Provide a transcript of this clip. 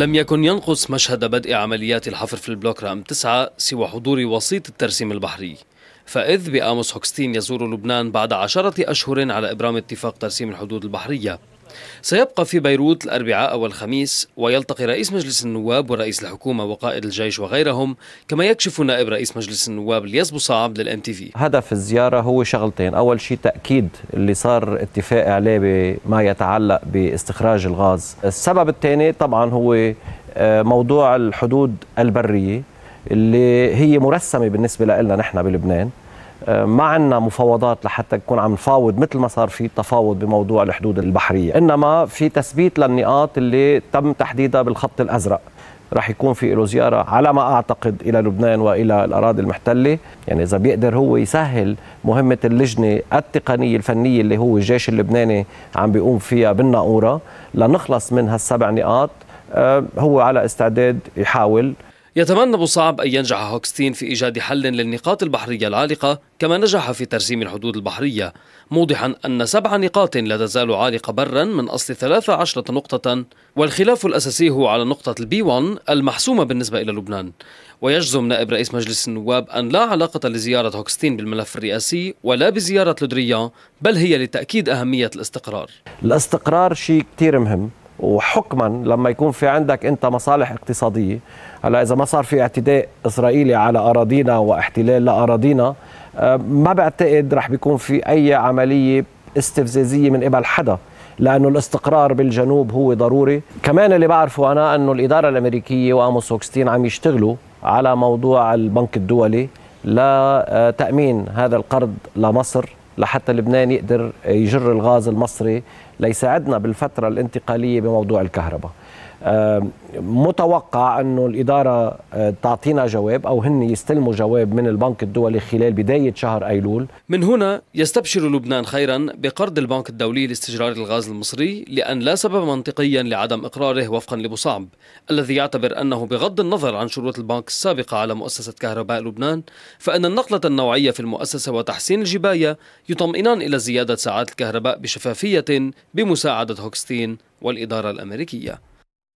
لم يكن ينقص مشهد بدء عمليات الحفر في البلوك رقم 9 سوى حضور وسيط الترسيم البحري فإذ بآموس هوكستين يزور لبنان بعد عشرة أشهر على إبرام اتفاق ترسيم الحدود البحرية سيبقى في بيروت الأربعاء والخميس ويلتقي رئيس مجلس النواب ورئيس الحكومة وقائد الجيش وغيرهم كما يكشف نائب رئيس مجلس النواب الياس صعب للام تي في هدف الزيارة هو شغلتين أول شيء تأكيد اللي صار اتفاق عليه بما يتعلق باستخراج الغاز السبب الثاني طبعا هو آه، موضوع الحدود البرية اللي هي مرسمة بالنسبة لنا نحن بلبنان ما عندنا مفاوضات لحتى نكون عم نفاوض مثل ما صار في تفاوض بموضوع الحدود البحريه، انما في تثبيت للنقاط اللي تم تحديدها بالخط الازرق. راح يكون في له زيارة على ما أعتقد إلى لبنان وإلى الأراضي المحتلة يعني إذا بيقدر هو يسهل مهمة اللجنة التقنية الفنية اللي هو الجيش اللبناني عم بيقوم فيها بالناقورة لنخلص من هالسبع نقاط آه، هو على استعداد يحاول يتمنى أبو صعب أن ينجح هوكستين في إيجاد حل للنقاط البحرية العالقة كما نجح في ترسيم الحدود البحرية موضحا أن سبع نقاط لا تزال عالقة برا من أصل 13 نقطة والخلاف الأساسي هو على نقطة البي 1 المحسومة بالنسبة إلى لبنان ويجزم نائب رئيس مجلس النواب أن لا علاقة لزيارة هوكستين بالملف الرئاسي ولا بزيارة لودريان بل هي لتأكيد أهمية الاستقرار الاستقرار شيء كثير مهم وحكما لما يكون في عندك انت مصالح اقتصاديه هلا اذا ما صار في اعتداء اسرائيلي على اراضينا واحتلال لاراضينا آه، ما بعتقد رح بيكون في اي عمليه استفزازيه من قبل حدا لانه الاستقرار بالجنوب هو ضروري كمان اللي بعرفه انا انه الاداره الامريكيه واموس هوكستين عم يشتغلوا على موضوع البنك الدولي لتامين هذا القرض لمصر لحتى لبنان يقدر يجر الغاز المصري ليساعدنا بالفترة الانتقالية بموضوع الكهرباء متوقع أنه الإدارة آه، تعطينا جواب أو هن يستلموا جواب من البنك الدولي خلال بداية شهر أيلول من هنا يستبشر لبنان خيرا بقرض البنك الدولي لاستجرار الغاز المصري لأن لا سبب منطقيا لعدم إقراره وفقا لبصعب الذي يعتبر أنه بغض النظر عن شروط البنك السابقة على مؤسسة كهرباء لبنان فإن النقلة النوعية في المؤسسة وتحسين الجباية يطمئنان إلى زيادة ساعات الكهرباء بشفافية بمساعدة هوكستين والإدارة الأمريكية